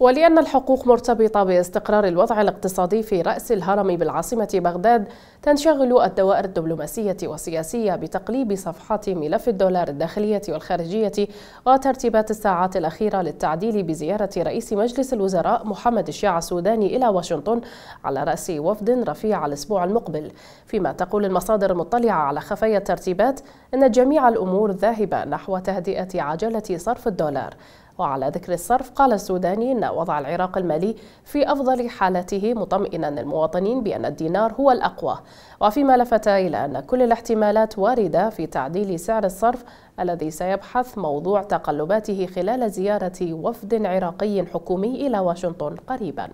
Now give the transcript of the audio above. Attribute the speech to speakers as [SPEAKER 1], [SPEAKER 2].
[SPEAKER 1] ولأن الحقوق مرتبطة باستقرار الوضع الاقتصادي في رأس الهرم بالعاصمة بغداد تنشغل الدوائر الدبلوماسية والسياسية بتقليب صفحات ملف الدولار الداخلية والخارجية وترتيبات الساعات الأخيرة للتعديل بزيارة رئيس مجلس الوزراء محمد الشيع السوداني إلى واشنطن على رأس وفد رفيع الأسبوع المقبل فيما تقول المصادر المطلعة على خفايا الترتيبات أن جميع الأمور ذاهبة نحو تهدئة عجلة صرف الدولار وعلى ذكر الصرف قال السوداني أن وضع العراق المالي في أفضل حالته مطمئنا المواطنين بأن الدينار هو الأقوى وفيما لفت إلى أن كل الاحتمالات واردة في تعديل سعر الصرف الذي سيبحث موضوع تقلباته خلال زيارة وفد عراقي حكومي إلى واشنطن قريباً